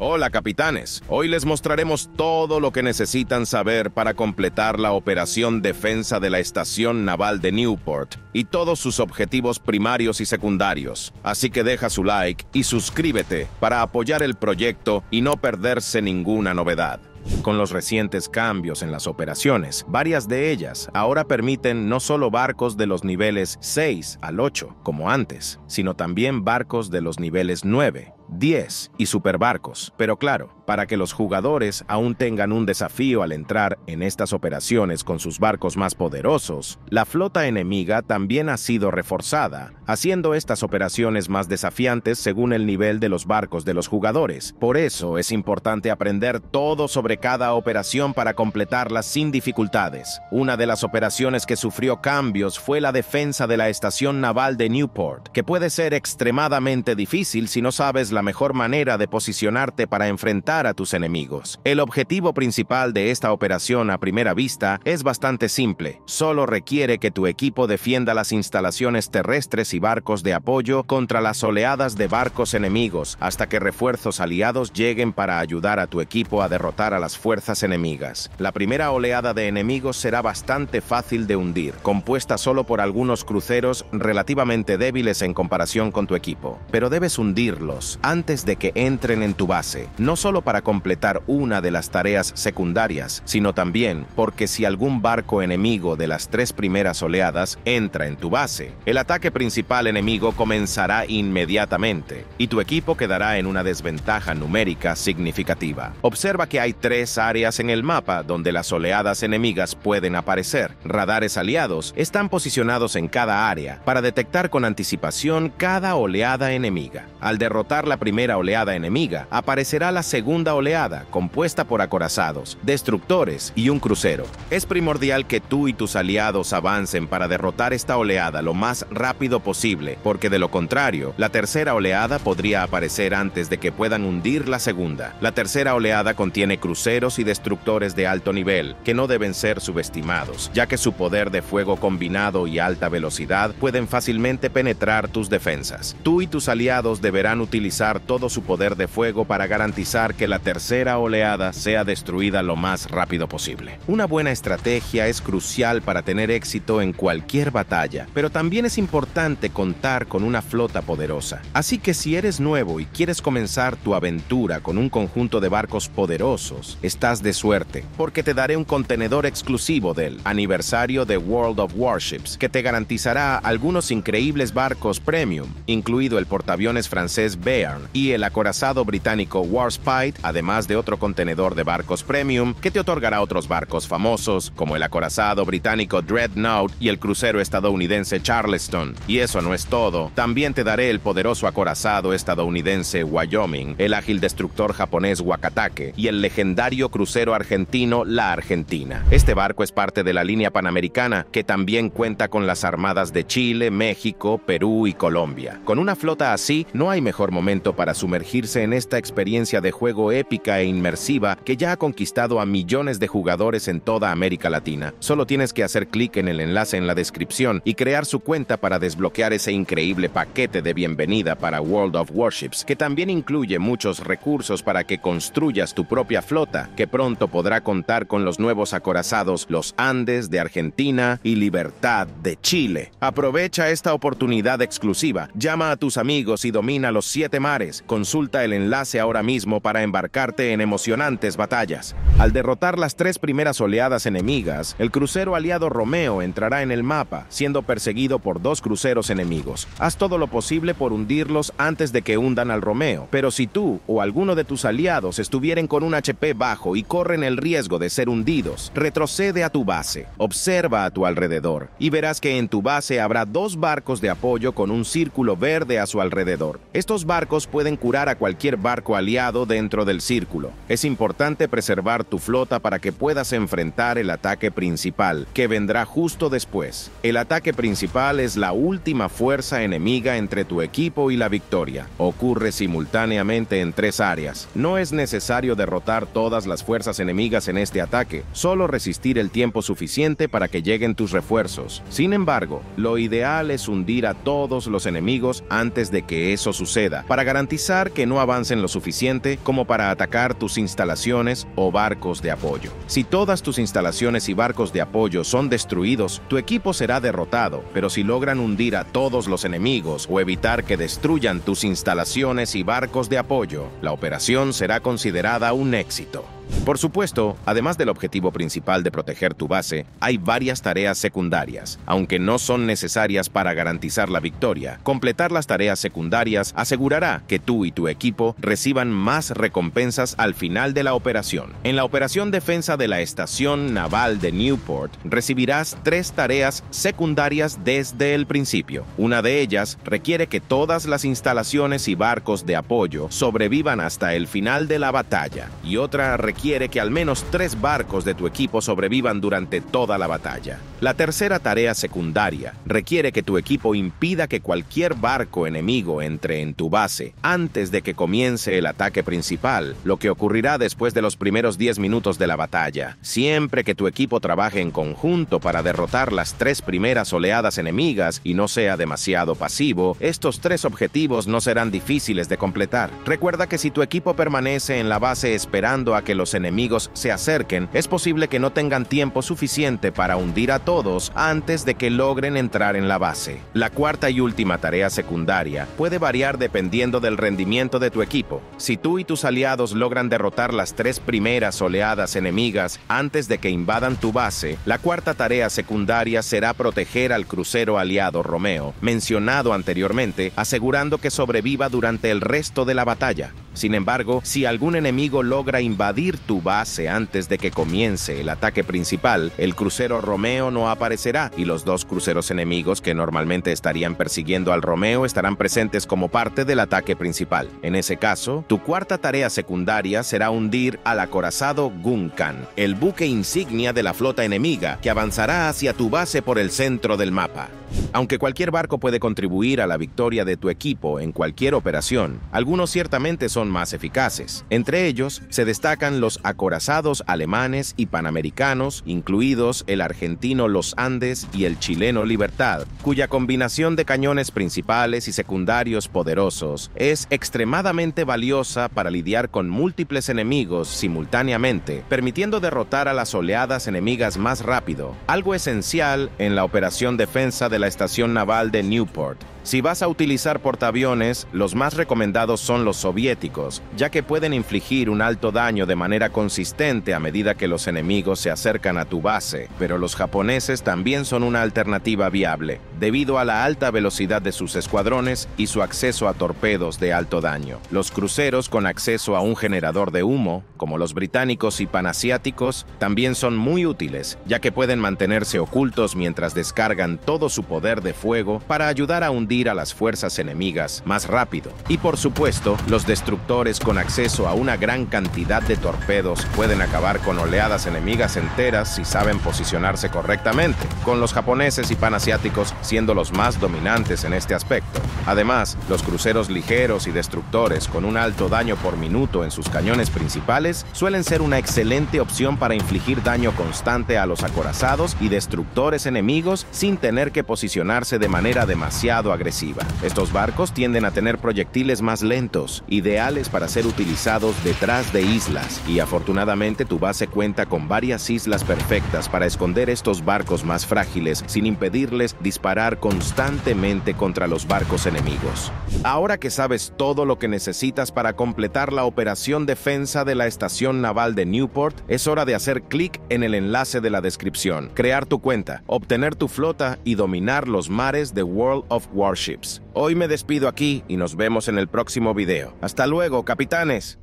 Hola capitanes, hoy les mostraremos todo lo que necesitan saber para completar la operación defensa de la Estación Naval de Newport y todos sus objetivos primarios y secundarios. Así que deja su like y suscríbete para apoyar el proyecto y no perderse ninguna novedad. Con los recientes cambios en las operaciones, varias de ellas ahora permiten no solo barcos de los niveles 6 al 8, como antes, sino también barcos de los niveles 9, 10 y superbarcos, pero claro, para que los jugadores aún tengan un desafío al entrar en estas operaciones con sus barcos más poderosos, la flota enemiga también ha sido reforzada, haciendo estas operaciones más desafiantes según el nivel de los barcos de los jugadores. Por eso es importante aprender todo sobre cada operación para completarlas sin dificultades. Una de las operaciones que sufrió cambios fue la defensa de la estación naval de Newport, que puede ser extremadamente difícil si no sabes la mejor manera de posicionarte para enfrentar a tus enemigos. El objetivo principal de esta operación a primera vista es bastante simple, solo requiere que tu equipo defienda las instalaciones terrestres y barcos de apoyo contra las oleadas de barcos enemigos hasta que refuerzos aliados lleguen para ayudar a tu equipo a derrotar a las fuerzas enemigas. La primera oleada de enemigos será bastante fácil de hundir, compuesta solo por algunos cruceros relativamente débiles en comparación con tu equipo, pero debes hundirlos antes de que entren en tu base, no solo para completar una de las tareas secundarias, sino también porque si algún barco enemigo de las tres primeras oleadas entra en tu base, el ataque principal enemigo comenzará inmediatamente y tu equipo quedará en una desventaja numérica significativa. Observa que hay tres áreas en el mapa donde las oleadas enemigas pueden aparecer. Radares aliados están posicionados en cada área para detectar con anticipación cada oleada enemiga. Al derrotar la primera oleada enemiga, aparecerá la segunda segunda oleada, compuesta por acorazados, destructores y un crucero. Es primordial que tú y tus aliados avancen para derrotar esta oleada lo más rápido posible, porque de lo contrario, la tercera oleada podría aparecer antes de que puedan hundir la segunda. La tercera oleada contiene cruceros y destructores de alto nivel, que no deben ser subestimados, ya que su poder de fuego combinado y alta velocidad pueden fácilmente penetrar tus defensas. Tú y tus aliados deberán utilizar todo su poder de fuego para garantizar que la tercera oleada sea destruida lo más rápido posible. Una buena estrategia es crucial para tener éxito en cualquier batalla, pero también es importante contar con una flota poderosa. Así que si eres nuevo y quieres comenzar tu aventura con un conjunto de barcos poderosos, estás de suerte, porque te daré un contenedor exclusivo del aniversario de World of Warships, que te garantizará algunos increíbles barcos premium, incluido el portaaviones francés Bearn y el acorazado británico Warspite además de otro contenedor de barcos premium que te otorgará otros barcos famosos, como el acorazado británico Dreadnought y el crucero estadounidense Charleston. Y eso no es todo, también te daré el poderoso acorazado estadounidense Wyoming, el ágil destructor japonés Wakatake y el legendario crucero argentino La Argentina. Este barco es parte de la línea panamericana que también cuenta con las armadas de Chile, México, Perú y Colombia. Con una flota así, no hay mejor momento para sumergirse en esta experiencia de juego épica e inmersiva que ya ha conquistado a millones de jugadores en toda América Latina. Solo tienes que hacer clic en el enlace en la descripción y crear su cuenta para desbloquear ese increíble paquete de bienvenida para World of Warships, que también incluye muchos recursos para que construyas tu propia flota, que pronto podrá contar con los nuevos acorazados Los Andes de Argentina y Libertad de Chile. Aprovecha esta oportunidad exclusiva, llama a tus amigos y domina los siete mares. Consulta el enlace ahora mismo para embarcarte en emocionantes batallas. Al derrotar las tres primeras oleadas enemigas, el crucero aliado Romeo entrará en el mapa, siendo perseguido por dos cruceros enemigos. Haz todo lo posible por hundirlos antes de que hundan al Romeo, pero si tú o alguno de tus aliados estuvieren con un HP bajo y corren el riesgo de ser hundidos, retrocede a tu base, observa a tu alrededor y verás que en tu base habrá dos barcos de apoyo con un círculo verde a su alrededor. Estos barcos pueden curar a cualquier barco aliado dentro del círculo. Es importante preservar tu flota para que puedas enfrentar el ataque principal, que vendrá justo después. El ataque principal es la última fuerza enemiga entre tu equipo y la victoria. Ocurre simultáneamente en tres áreas. No es necesario derrotar todas las fuerzas enemigas en este ataque, solo resistir el tiempo suficiente para que lleguen tus refuerzos. Sin embargo, lo ideal es hundir a todos los enemigos antes de que eso suceda, para garantizar que no avancen lo suficiente como para atacar tus instalaciones o barcos de apoyo. Si todas tus instalaciones y barcos de apoyo son destruidos, tu equipo será derrotado, pero si logran hundir a todos los enemigos o evitar que destruyan tus instalaciones y barcos de apoyo, la operación será considerada un éxito. Por supuesto, además del objetivo principal de proteger tu base, hay varias tareas secundarias, aunque no son necesarias para garantizar la victoria. Completar las tareas secundarias asegurará que tú y tu equipo reciban más recompensas al final de la operación. En la operación defensa de la Estación Naval de Newport, recibirás tres tareas secundarias desde el principio. Una de ellas requiere que todas las instalaciones y barcos de apoyo sobrevivan hasta el final de la batalla, y otra requiere requiere que al menos tres barcos de tu equipo sobrevivan durante toda la batalla. La tercera tarea secundaria requiere que tu equipo impida que cualquier barco enemigo entre en tu base antes de que comience el ataque principal, lo que ocurrirá después de los primeros 10 minutos de la batalla. Siempre que tu equipo trabaje en conjunto para derrotar las tres primeras oleadas enemigas y no sea demasiado pasivo, estos tres objetivos no serán difíciles de completar. Recuerda que si tu equipo permanece en la base esperando a que los enemigos se acerquen, es posible que no tengan tiempo suficiente para hundir a todos antes de que logren entrar en la base. La cuarta y última tarea secundaria puede variar dependiendo del rendimiento de tu equipo. Si tú y tus aliados logran derrotar las tres primeras oleadas enemigas antes de que invadan tu base, la cuarta tarea secundaria será proteger al crucero aliado Romeo, mencionado anteriormente, asegurando que sobreviva durante el resto de la batalla. Sin embargo, si algún enemigo logra invadir tu base antes de que comience el ataque principal, el crucero Romeo no aparecerá y los dos cruceros enemigos que normalmente estarían persiguiendo al Romeo estarán presentes como parte del ataque principal. En ese caso, tu cuarta tarea secundaria será hundir al acorazado Gunkan, el buque insignia de la flota enemiga que avanzará hacia tu base por el centro del mapa. Aunque cualquier barco puede contribuir a la victoria de tu equipo en cualquier operación, algunos ciertamente son más eficaces. Entre ellos se destacan los acorazados alemanes y panamericanos, incluidos el argentino Los Andes y el chileno Libertad, cuya combinación de cañones principales y secundarios poderosos es extremadamente valiosa para lidiar con múltiples enemigos simultáneamente, permitiendo derrotar a las oleadas enemigas más rápido, algo esencial en la operación defensa de la estación naval de Newport. Si vas a utilizar portaaviones, los más recomendados son los soviéticos ya que pueden infligir un alto daño de manera consistente a medida que los enemigos se acercan a tu base, pero los japoneses también son una alternativa viable, debido a la alta velocidad de sus escuadrones y su acceso a torpedos de alto daño. Los cruceros con acceso a un generador de humo, como los británicos y panasiáticos, también son muy útiles, ya que pueden mantenerse ocultos mientras descargan todo su poder de fuego para ayudar a hundir a las fuerzas enemigas más rápido. Y por supuesto, los destructores destructores con acceso a una gran cantidad de torpedos pueden acabar con oleadas enemigas enteras si saben posicionarse correctamente, con los japoneses y panasiáticos siendo los más dominantes en este aspecto. Además, los cruceros ligeros y destructores con un alto daño por minuto en sus cañones principales suelen ser una excelente opción para infligir daño constante a los acorazados y destructores enemigos sin tener que posicionarse de manera demasiado agresiva. Estos barcos tienden a tener proyectiles más lentos, ideal para ser utilizados detrás de islas y afortunadamente tu base cuenta con varias islas perfectas para esconder estos barcos más frágiles sin impedirles disparar constantemente contra los barcos enemigos. Ahora que sabes todo lo que necesitas para completar la operación defensa de la estación naval de Newport, es hora de hacer clic en el enlace de la descripción, crear tu cuenta, obtener tu flota y dominar los mares de World of Warships. Hoy me despido aquí y nos vemos en el próximo video. Hasta luego, capitanes.